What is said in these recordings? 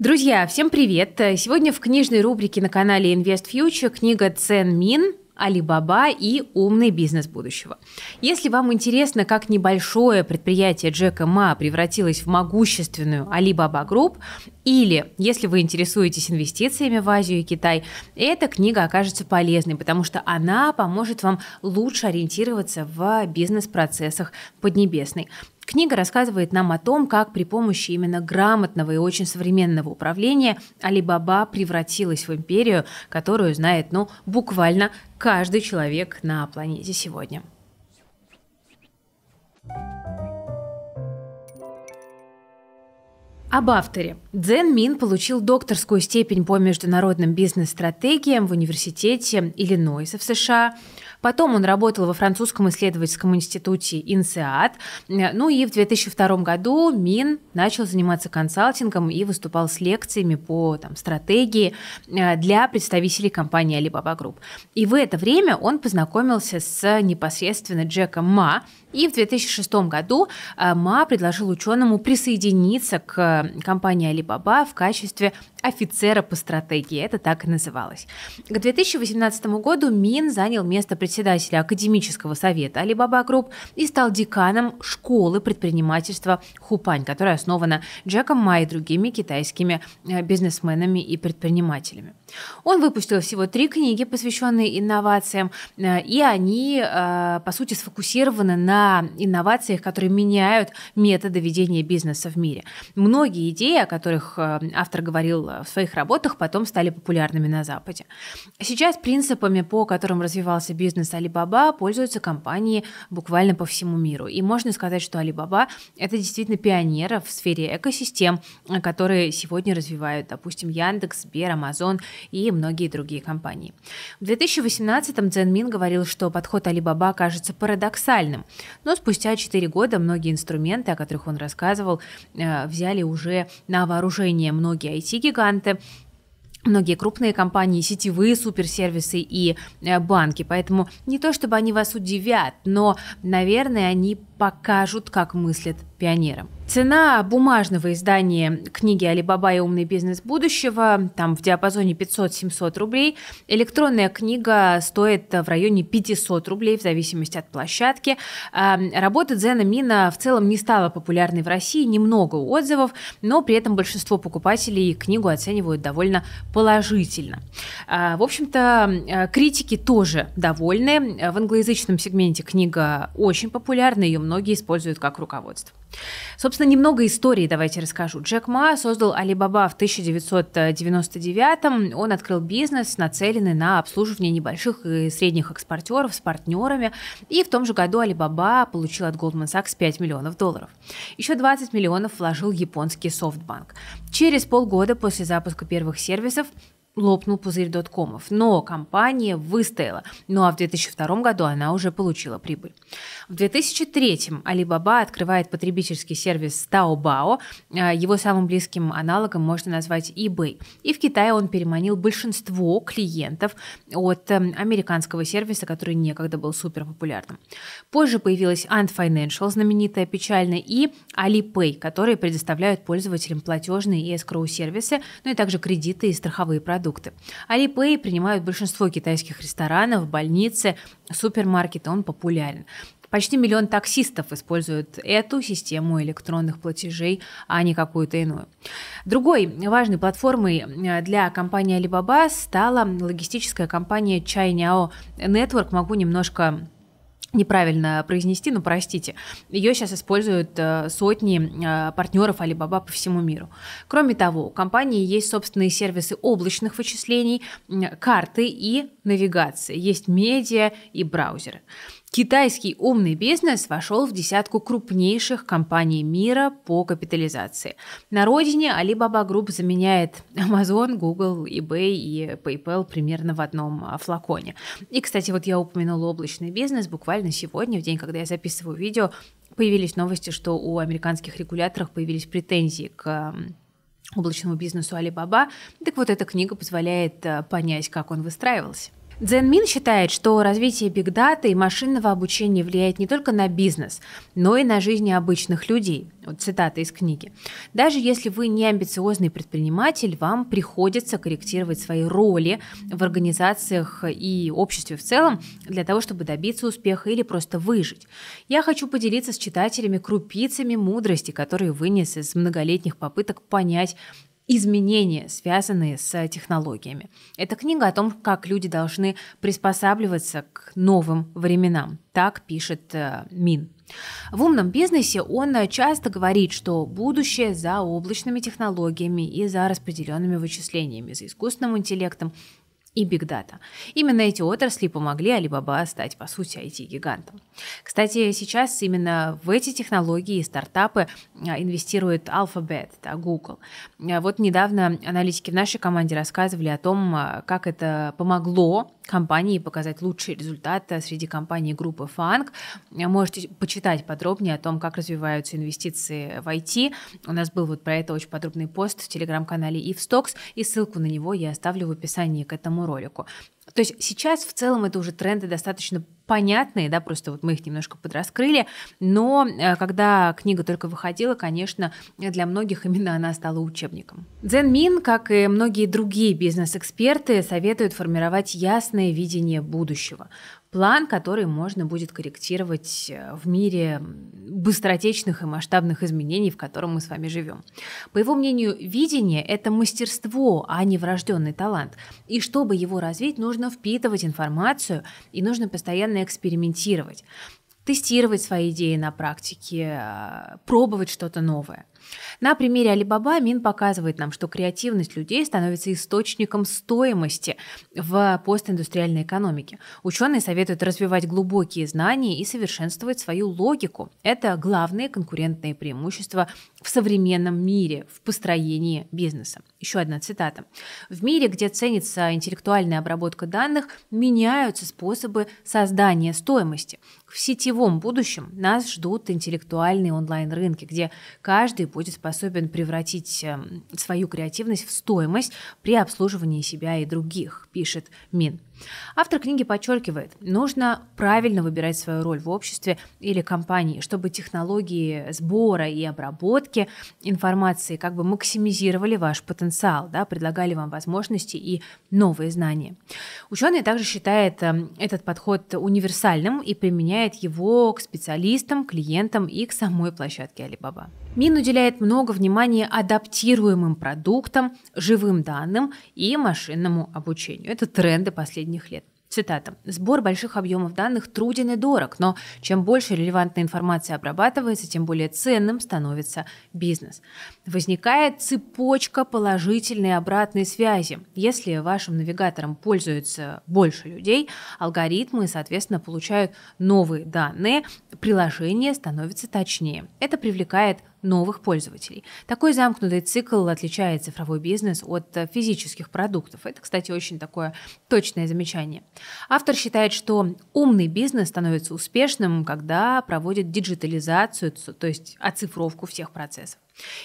Друзья, всем привет! Сегодня в книжной рубрике на канале Invest Future книга Цен Мин Алибаба и умный бизнес будущего. Если вам интересно, как небольшое предприятие Джека Ма превратилось в могущественную Алибаба Групп, или если вы интересуетесь инвестициями в Азию и Китай, эта книга окажется полезной, потому что она поможет вам лучше ориентироваться в бизнес-процессах Поднебесной. Книга рассказывает нам о том, как при помощи именно грамотного и очень современного управления Алибаба превратилась в империю, которую знает, ну, буквально каждый человек на планете сегодня. Об авторе. Дзен Мин получил докторскую степень по международным бизнес-стратегиям в Университете Иллинойса в США, Потом он работал во французском исследовательском институте INSEAD. Э, ну и в 2002 году Мин начал заниматься консалтингом и выступал с лекциями по там, стратегии э, для представителей компании Alibaba Group. И в это время он познакомился с непосредственно Джеком Ма, и в 2006 году э, Ма предложил ученому присоединиться к э, компании Alibaba в качестве офицера по стратегии, это так и называлось. К 2018 году Мин занял место председателя Академического совета Alibaba Group и стал деканом школы предпринимательства Хупань, которая основана Джеком Ма и другими китайскими э, бизнесменами и предпринимателями. Он выпустил всего три книги, посвященные инновациям, э, и они, э, по сути, сфокусированы на инновациях, которые меняют методы ведения бизнеса в мире. Многие идеи, о которых э, автор говорил в своих работах, потом стали популярными на Западе. Сейчас принципами, по которым развивался бизнес Alibaba, пользуются компании буквально по всему миру. И можно сказать, что Alibaba – это действительно пионер в сфере экосистем, которые сегодня развивают, допустим, Яндекс, Сбер, Amazon – и многие другие компании. В 2018-м Цзэн Мин говорил, что подход Alibaba кажется парадоксальным, но спустя 4 года многие инструменты, о которых он рассказывал, э, взяли уже на вооружение многие IT-гиганты, многие крупные компании, сетевые суперсервисы и э, банки. Поэтому не то, чтобы они вас удивят, но, наверное, они покажут, как мыслят пионерам. Цена бумажного издания книги «Алибаба и умный бизнес будущего» там в диапазоне 500-700 рублей. Электронная книга стоит в районе 500 рублей в зависимости от площадки. А, работа Дзена Мина в целом не стала популярной в России, немного отзывов, но при этом большинство покупателей книгу оценивают довольно положительно. А, в общем-то, э, критики тоже довольны. Э, в англоязычном сегменте книга очень популярна, ее много многие используют как руководство. Собственно, немного истории давайте расскажу. Джек Ма создал Alibaba в 1999-м. Он открыл бизнес, нацеленный на обслуживание небольших и средних экспортеров с партнерами. И в том же году Alibaba получил от Goldman Sachs 5 миллионов долларов. Еще 20 миллионов вложил японский SoftBank. Через полгода после запуска первых сервисов лопнул пузырь доткомов, но компания выстояла. Ну а в 2002 году она уже получила прибыль. В 2003 Alibaba открывает потребительский сервис Taobao. Э, его самым близким аналогом можно назвать eBay. И в Китае он переманил большинство клиентов от эм, американского сервиса, который некогда был супер популярным. Позже появилась Ant Financial, знаменитая печально, и Alipay, которые предоставляют пользователям платежные и escrow сервисы, ну и также кредиты и страховые продукты продукты. Alipay принимают большинство китайских ресторанов, больницы, супермаркеты, он популярен. Почти миллион таксистов используют эту систему электронных платежей, а не какую-то иную. Другой важной платформой э, для компании Alibaba стала логистическая компания Chainyao Network. Могу немножко неправильно произнести, но простите. Ее сейчас используют э, сотни э, партнеров Alibaba по всему миру. Кроме того, у компании есть собственные сервисы облачных вычислений, карты и навигации, есть медиа и браузеры. Китайский умный бизнес вошел в десятку крупнейших компаний мира по капитализации. На родине Alibaba Group заменяет Amazon, Google, eBay и PayPal примерно в одном э, флаконе. И, кстати, вот я упомянула облачный бизнес буквально буквально сегодня, в день, когда я записываю видео, появились новости, что у американских регуляторов появились претензии к облачному бизнесу Alibaba. Так вот, эта книга позволяет э, понять, как он выстраивался. Дзен Мин считает, что развитие бигдата и машинного обучения влияет не только на бизнес, но и на жизни обычных людей. Вот цитата из книги. Даже если вы не амбициозный предприниматель, вам приходится корректировать свои роли в организациях и обществе в целом для того, чтобы добиться успеха или просто выжить. Я хочу поделиться с читателями крупицами мудрости, которые вынес из многолетних попыток понять изменения, связанные с э, технологиями. Это книга о том, как люди должны приспосабливаться к новым временам. Так пишет э, Мин. В умном бизнесе он э, часто говорит, что будущее за облачными технологиями и за распределенными вычислениями, за искусственным интеллектом и Big Data. Именно эти отрасли помогли Alibaba стать, по сути, IT-гигантом. Кстати, сейчас именно в эти технологии и стартапы а, инвестирует Alphabet, да, Google. А, вот недавно аналитики в нашей команде рассказывали о том, а, как это помогло компании и показать лучшие результаты среди компаний группы Фанк. Можете почитать подробнее о том, как развиваются инвестиции в IT. У нас был вот про это очень подробный пост в телеграм-канале Ивстокс и ссылку на него я оставлю в описании к этому ролику. То есть сейчас в целом это уже тренды достаточно понятные, да, просто вот мы их немножко подраскрыли, но э, когда книга только выходила, конечно, для многих именно она стала учебником. Дзен Мин, как и многие другие бизнес-эксперты, советует формировать ясное видение будущего план, который можно будет корректировать э, в мире быстротечных и масштабных изменений, в котором мы с вами живем. По его мнению, видение – это мастерство, а не врожденный талант. И чтобы его развить, нужно впитывать информацию и нужно постоянно экспериментировать тестировать свои идеи на практике, э, пробовать что-то новое. На примере Алибаба Мин показывает нам, что креативность людей становится источником стоимости в постиндустриальной экономике. Ученые советуют развивать глубокие знания и совершенствовать свою логику. Это главные конкурентные преимущества в современном мире, в построении бизнеса. Еще одна цитата. В мире, где ценится интеллектуальная обработка данных, меняются способы создания стоимости. В сетевом будущем нас ждут интеллектуальные онлайн-рынки, где каждый будет способен превратить эм, свою креативность в стоимость при обслуживании себя и других, пишет Мин. Автор книги подчеркивает, нужно правильно выбирать свою роль в обществе или компании, чтобы технологии сбора и обработки информации как бы максимизировали ваш потенциал, да, предлагали вам возможности и новые знания. Ученый также считает эм, этот подход универсальным и применяет его к специалистам, клиентам и к самой площадке Alibaba. Мин уделяет много внимания адаптируемым продуктам, живым данным и машинному обучению. Это тренды последних лет. Цитата. «Сбор больших объемов данных труден и дорог, но чем больше релевантной информации обрабатывается, тем более ценным становится бизнес. Возникает цепочка положительной обратной связи. Если вашим навигатором пользуется больше людей, алгоритмы, соответственно, получают новые данные, приложение становится точнее. Это привлекает новых пользователей. Такой замкнутый цикл отличает цифровой бизнес от э, физических продуктов. Это, кстати, очень такое точное замечание. Автор считает, что умный бизнес становится успешным, когда проводит диджитализацию, то есть оцифровку всех процессов.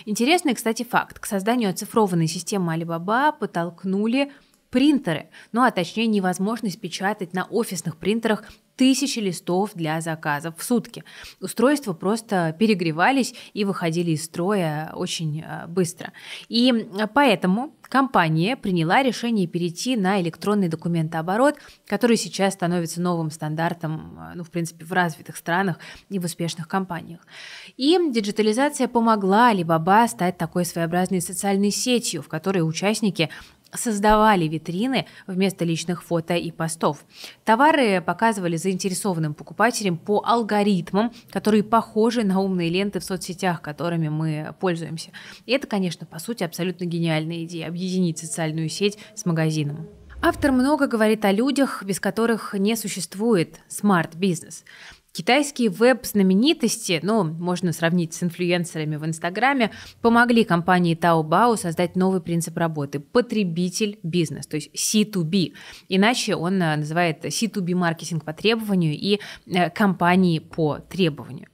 Интересный, кстати, факт. К созданию оцифрованной системы Alibaba подтолкнули принтеры, ну а точнее невозможность печатать на офисных принтерах тысячи листов для заказов в сутки. Устройства просто перегревались и выходили из строя очень э, быстро. И э, поэтому компания приняла решение перейти на электронный документооборот, который сейчас становится новым стандартом, э, ну, в принципе, в развитых странах и в успешных компаниях. И диджитализация помогла Alibaba стать такой своеобразной социальной сетью, в которой участники создавали витрины вместо личных фото и постов. Товары показывали заинтересованным покупателям по алгоритмам, которые похожи на умные ленты в соцсетях, которыми мы пользуемся. И это, конечно, по сути, абсолютно гениальная идея – объединить социальную сеть с магазином. Автор много говорит о людях, без которых не существует смарт-бизнес. Китайские веб-знаменитости, ну, можно сравнить с инфлюенсерами в Инстаграме, помогли компании Taobao создать новый принцип работы – потребитель-бизнес, то есть C2B. Иначе он э, называет C2B маркетинг по требованию и э, компании по требованию.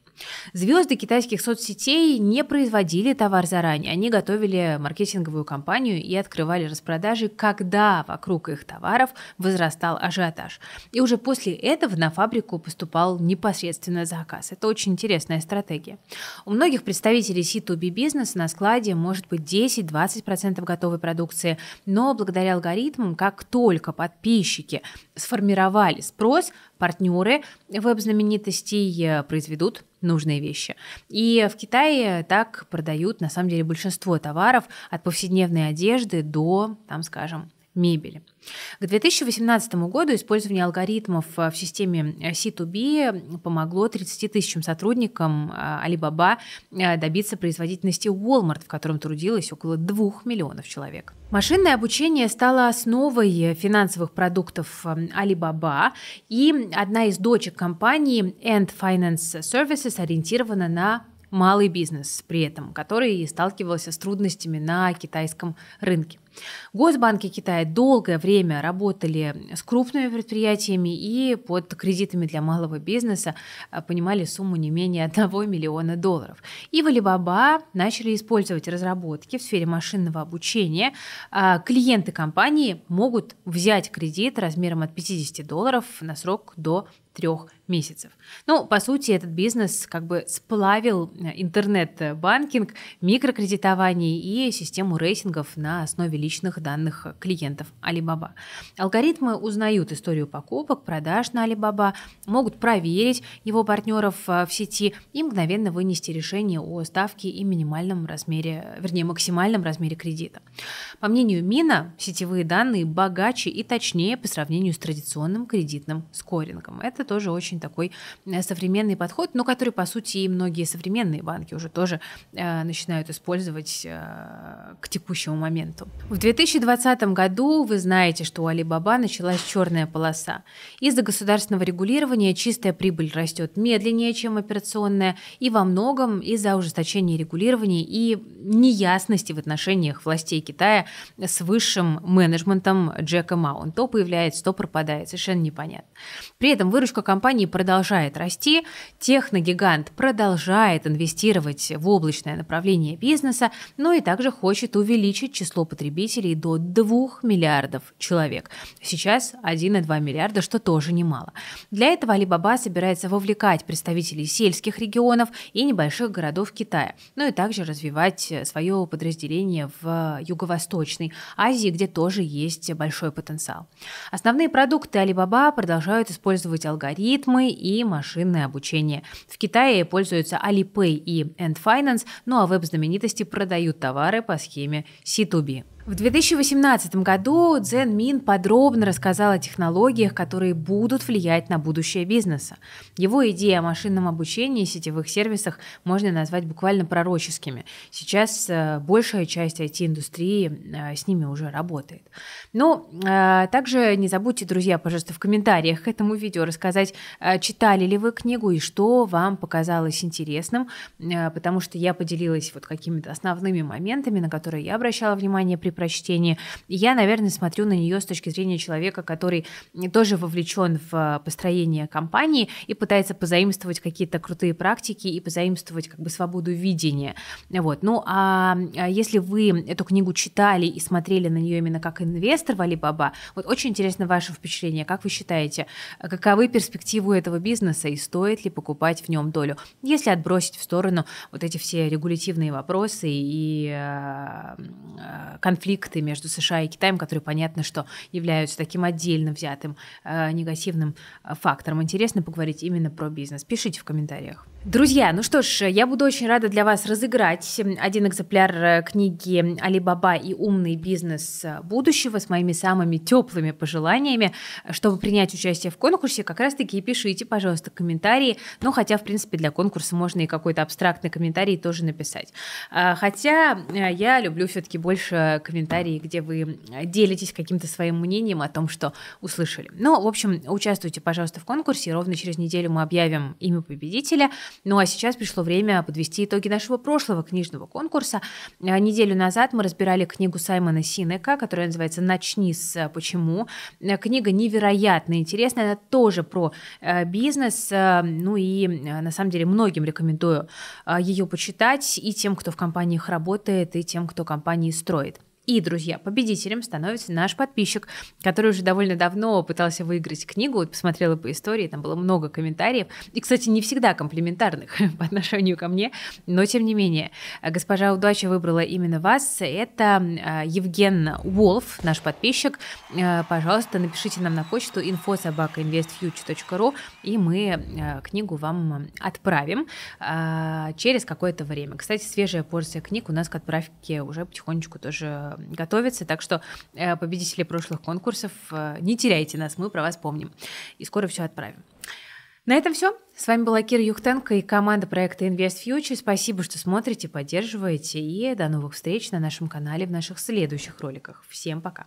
Звезды китайских соцсетей не производили товар заранее, они готовили маркетинговую кампанию и открывали распродажи, когда вокруг их товаров возрастал ажиотаж. И уже после этого на фабрику поступал непосредственно заказ. Это очень интересная стратегия. У многих представителей C2B бизнеса на складе может быть 10-20% готовой продукции, но благодаря алгоритмам, как только подписчики сформировали спрос, партнеры веб-знаменитостей э, произведут нужные вещи. И в Китае так продают, на самом деле, большинство товаров от повседневной одежды до, там, скажем, мебели. К 2018 году использование алгоритмов э, в системе э, C2B помогло 30 тысячам сотрудникам э, Alibaba добиться производительности Walmart, в котором трудилось около 2 миллионов человек. Машинное обучение стало основой финансовых продуктов Alibaba, и одна из дочек компании End Finance Services ориентирована на малый бизнес при этом, который сталкивался с трудностями на китайском рынке. Госбанки Китая долгое время работали с крупными предприятиями и под кредитами для малого бизнеса а, понимали сумму не менее 1 миллиона долларов. И в Alibaba начали использовать разработки в сфере машинного обучения. А, клиенты компании могут взять кредит размером от 50 долларов на срок до трех месяцев. Ну, по сути, этот бизнес как бы сплавил э, интернет-банкинг, микрокредитование и систему рейтингов на основе личных данных клиентов Alibaba. Алгоритмы узнают историю покупок, продаж на Alibaba, могут проверить его партнеров э, в сети и мгновенно вынести решение о ставке и минимальном размере, вернее, максимальном размере кредита. По мнению Мина, сетевые данные богаче и точнее по сравнению с традиционным кредитным скорингом. Это тоже очень такой э, современный подход, но который, по сути, и многие современные банки уже тоже э, начинают использовать э, к текущему моменту. В 2020 году вы знаете, что у Alibaba началась черная полоса. Из-за государственного регулирования чистая прибыль растет медленнее, чем операционная, и во многом из-за ужесточения регулирования и неясности в отношениях властей Китая с высшим менеджментом Джека Ма. Он то появляется, то пропадает, совершенно непонятно. При этом выручка Выручка компании продолжает расти, техногигант продолжает инвестировать в облачное направление бизнеса, но и также хочет увеличить число потребителей до 2 миллиардов человек. Сейчас 1,2 миллиарда, что тоже немало. Для этого Alibaba собирается вовлекать представителей сельских регионов и небольших городов Китая, но ну и также развивать свое подразделение в Юго-Восточной Азии, где тоже есть большой потенциал. Основные продукты Alibaba продолжают использовать алгоритмы алгоритмы и машинное обучение. В Китае пользуются Alipay и Ant Finance, ну а веб-знаменитости продают товары по схеме C2B. В 2018 году Цзэн Мин подробно рассказал о технологиях, которые будут влиять на будущее бизнеса. Его идеи о машинном обучении и сетевых сервисах можно назвать буквально пророческими. Сейчас э, большая часть IT-индустрии э, с ними уже работает. Но э, также не забудьте, друзья, пожалуйста, в комментариях к этому видео рассказать, читали ли вы книгу и что вам показалось интересным, потому что я поделилась вот какими-то основными моментами, на которые я обращала внимание при при прочтении. Я, наверное, смотрю на нее с точки зрения человека, который тоже вовлечен в э, построение компании и пытается позаимствовать какие-то крутые практики и позаимствовать как бы свободу видения. Вот. Ну, а, а если вы эту книгу читали и смотрели на нее именно как инвестор в Alibaba, вот очень интересно ваше впечатление. Как вы считаете, каковы перспективы этого бизнеса и стоит ли покупать в нем долю? Если отбросить в сторону вот эти все регулятивные вопросы и э, э, конфликты, конфликты между США и Китаем, которые, понятно, что являются таким отдельно взятым э, негативным э, фактором. Интересно поговорить именно про бизнес. Пишите в комментариях. Друзья, ну что ж, я буду очень рада для вас разыграть эм, один экземпляр э, книги «Али Баба и умный бизнес будущего» с моими самыми теплыми пожеланиями. Чтобы принять участие в конкурсе, как раз-таки пишите, пожалуйста, комментарии. Ну, хотя, в принципе, для конкурса можно и какой-то абстрактный комментарий тоже написать. А, хотя э, я люблю все таки больше комментарии, где вы э, делитесь каким-то своим мнением о том, что услышали. Ну, в общем, участвуйте, пожалуйста, в конкурсе. Ровно через неделю мы объявим имя победителя – ну а сейчас пришло время подвести итоги нашего прошлого книжного конкурса. Э, неделю назад мы разбирали книгу Саймона Синека, которая называется «Начни с э, почему». Э, книга невероятно интересная, она тоже про бизнес, ну и на самом деле многим рекомендую ее почитать и тем, кто в компаниях работает, и тем, кто компании строит. И, друзья, победителем становится наш подписчик, который уже довольно давно пытался выиграть книгу, вот посмотрела по истории, там было много комментариев, и, кстати, не всегда комплиментарных по отношению ко мне, но тем не менее, госпожа удача выбрала именно вас, это а, Евген Уолф, наш подписчик, а, пожалуйста, напишите нам на почту infosobakainvestfuture.ru, и мы а, книгу вам отправим через какое-то время. Кстати, свежая порция книг у нас к отправке уже потихонечку тоже готовиться, Так что э, победители прошлых конкурсов, э, не теряйте нас, мы про вас помним. И скоро все отправим. На этом все. С вами была Кира Юхтенко и команда проекта Invest Future. Спасибо, что смотрите, поддерживаете. И до новых встреч на нашем канале в наших следующих роликах. Всем пока.